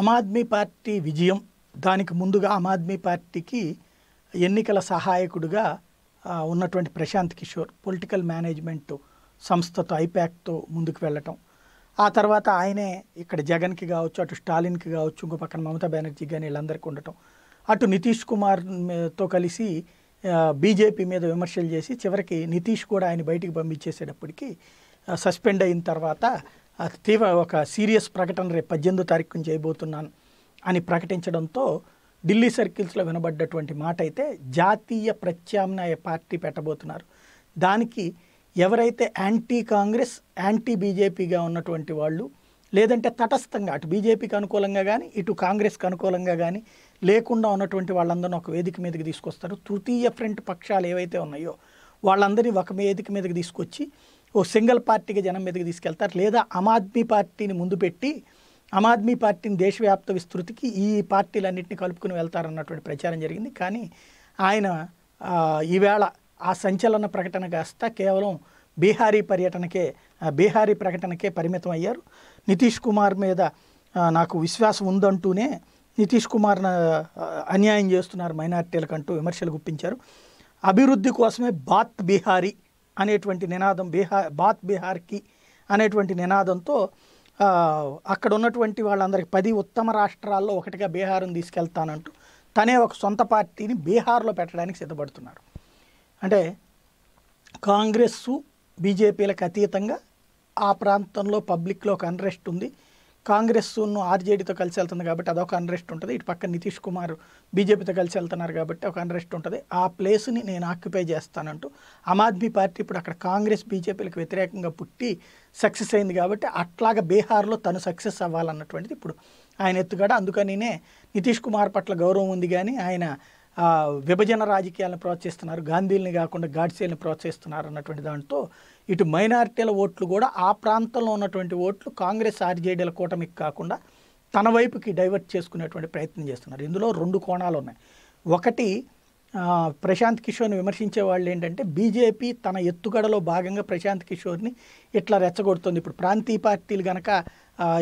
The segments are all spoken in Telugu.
ఆమ్ ఆద్మీ పార్టీ విజయం దానికి ముందుగా ఆమ్ ఆద్మీ పార్టీకి ఎన్నికల సహాయకుడుగా ఉన్నటువంటి ప్రశాంత్ కిషోర్ పొలిటికల్ మేనేజ్మెంట్ సంస్థతో ఐప్యాక్తో ముందుకు వెళ్ళటం ఆ తర్వాత ఆయనే ఇక్కడ జగన్కి కావచ్చు అటు స్టాలిన్కి కావచ్చు ఇంకో పక్కన మమతా బెనర్జీ కానీ వీళ్ళందరికీ ఉండటం అటు నితీష్ కుమార్తో కలిసి బీజేపీ మీద విమర్శలు చేసి చివరికి నితీష్ కూడా ఆయన బయటికి పంపించేసేటప్పటికి సస్పెండ్ అయిన తర్వాత తీవ్ర ఒక సీరియస్ ప్రకటన రేపు పద్దెనిమిదో తారీఖు చేయబోతున్నాను అని ప్రకటించడంతో ఢిల్లీ సర్కిల్స్లో వినబడ్డటువంటి మాట అయితే జాతీయ ప్రత్యామ్నాయ పార్టీ పెట్టబోతున్నారు దానికి ఎవరైతే యాంటీ కాంగ్రెస్ యాంటీ బీజేపీగా ఉన్నటువంటి వాళ్ళు లేదంటే తటస్థంగా అటు బీజేపీకి అనుకూలంగా కానీ ఇటు కాంగ్రెస్కి అనుకూలంగా కానీ లేకుండా ఉన్నటువంటి వాళ్ళందరినీ ఒక వేదిక మీదకి తీసుకొస్తారు తృతీయ ఫ్రంట్ పక్షాలు ఏవైతే ఉన్నాయో వాళ్ళందరినీ ఒక వేదిక మీదకి తీసుకొచ్చి ఓ సింగిల్ పార్టీకి జనం మీదకి తీసుకెళ్తారు లేదా ఆమ్ ఆద్మీ పార్టీని ముందు పెట్టి ఆమ్ ఆద్మీ పార్టీని దేశవ్యాప్త విస్తృతికి ఈ పార్టీలన్నింటినీ కలుపుకుని వెళ్తారన్నటువంటి ప్రచారం జరిగింది కానీ ఆయన ఈవేళ ఆ సంచలన ప్రకటన కాస్త కేవలం బీహారీ పర్యటనకే బీహారీ ప్రకటనకే పరిమితం అయ్యారు నితీష్ కుమార్ మీద నాకు విశ్వాసం ఉందంటూనే నితీష్ కుమార్ అన్యాయం చేస్తున్నారు అంటూ విమర్శలు గుప్పించారు అభివృద్ధి కోసమే బాత్ బీహారీ అనేటువంటి నినాదం బీహార్ బాత్ బీహార్కి అనేటువంటి నినాదంతో అక్కడ ఉన్నటువంటి వాళ్ళందరికీ పది ఉత్తమ రాష్ట్రాల్లో ఒకటిగా బీహార్ని తీసుకెళ్తానంటూ తనే ఒక సొంత పార్టీని బీహార్లో పెట్టడానికి సిద్ధపడుతున్నారు అంటే కాంగ్రెస్సు బీజేపీలకు అతీతంగా ఆ ప్రాంతంలో పబ్లిక్లో ఒక అన్రెస్ట్ ఉంది కాంగ్రెస్ను ఆర్జేడీతో కలిసి వెళ్తుంది కాబట్టి అదొక అన్రెస్ట్ ఉంటుంది ఇటు పక్క నితీష్ కుమార్ బీజేపీతో కలిసి వెళ్తున్నారు కాబట్టి ఒక అన్రెస్ట్ ఉంటుంది ఆ ప్లేస్ని నేను ఆక్యుపై చేస్తానంటూ ఆమ్ ఆద్మీ పార్టీ ఇప్పుడు అక్కడ కాంగ్రెస్ బీజేపీలకు వ్యతిరేకంగా పుట్టి సక్సెస్ అయింది కాబట్టి అట్లాగ బీహార్లో తను సక్సెస్ అవ్వాలన్నటువంటిది ఇప్పుడు ఆయన ఎత్తుగడ అందుకనినే నితీష్ కుమార్ పట్ల గౌరవం ఉంది కానీ ఆయన విభజన రాజకీయాలను ప్రోత్సహిస్తున్నారు గాంధీలని కాకుండా గాడ్సేల్ని ప్రోత్సహిస్తున్నారు అన్నటువంటి దాంతో ఇటు మైనారిటీల ఓట్లు కూడా ఆ ప్రాంతంలో ఉన్నటువంటి ఓట్లు కాంగ్రెస్ ఆర్జేడీల కూటమికి కాకుండా తన వైపుకి డైవర్ట్ చేసుకునేటువంటి ప్రయత్నం చేస్తున్నారు ఇందులో రెండు కోణాలు ఉన్నాయి ఒకటి ప్రశాంత్ కిషోర్ని విమర్శించే వాళ్ళు ఏంటంటే బీజేపీ తన ఎత్తుగడలో భాగంగా ప్రశాంత్ కిషోర్ని ఇట్లా రెచ్చగొడుతుంది ఇప్పుడు ప్రాంతీయ పార్టీలు కనుక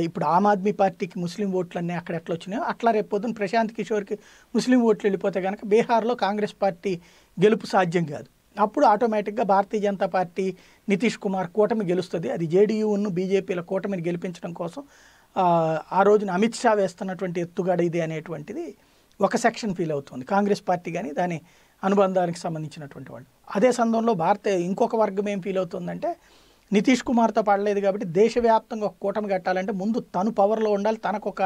ఇప్పుడు ఆమ్ ఆద్మీ పార్టీకి ముస్లిం ఓట్లు అన్నీ అక్కడ ఎట్లా వచ్చినాయో అట్లా పొద్దున్న ప్రశాంత్ కిషోర్కి ముస్లిం ఓట్లు వెళ్ళిపోతే కనుక బీహార్లో కాంగ్రెస్ పార్టీ గెలుపు సాధ్యం కాదు అప్పుడు ఆటోమేటిక్గా భారతీయ జనతా పార్టీ నితీష్ కుమార్ కూటమి గెలుస్తుంది అది జేడీయూను బీజేపీల కూటమిని గెలిపించడం కోసం ఆ రోజున అమిత్ షా వేస్తున్నటువంటి ఎత్తుగడ ఇది అనేటువంటిది ఒక సెక్షన్ ఫీల్ అవుతుంది కాంగ్రెస్ పార్టీ కానీ దాని అనుబంధానికి సంబంధించినటువంటి వాళ్ళు అదే సందర్భంలో భారత ఇంకొక వర్గం ఏం ఫీల్ అవుతుందంటే నితీష్ కుమార్తో పడలేదు కాబట్టి దేశవ్యాప్తంగా ఒక కూటమి కట్టాలంటే ముందు తను పవర్లో ఉండాలి తనకొక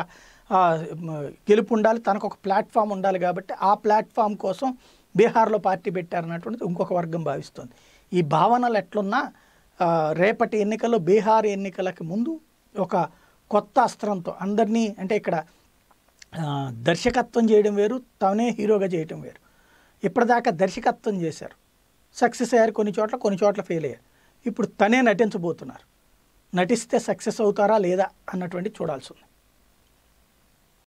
గెలుపు ఉండాలి తనకొక ప్లాట్ఫామ్ ఉండాలి కాబట్టి ఆ ప్లాట్ఫామ్ కోసం బీహార్లో పార్టీ పెట్టారన్నటువంటిది ఇంకొక వర్గం భావిస్తుంది ఈ భావనలు ఎట్లున్నా రేపటి ఎన్నికల్లో బీహార్ ఎన్నికలకి ముందు ఒక కొత్త అస్త్రంతో అందరినీ అంటే ఇక్కడ దర్శకత్వం చేయడం వేరు తనే హీరోగా చేయడం వేరు ఇప్పటిదాకా దర్శకత్వం చేశారు సక్సెస్ అయ్యారు కొన్ని చోట్ల కొన్ని చోట్ల ఫెయిల్ అయ్యారు ఇప్పుడు తనే నటించబోతున్నారు నటిస్తే సక్సెస్ అవుతారా లేదా అన్నటువంటి చూడాల్సి ఉంది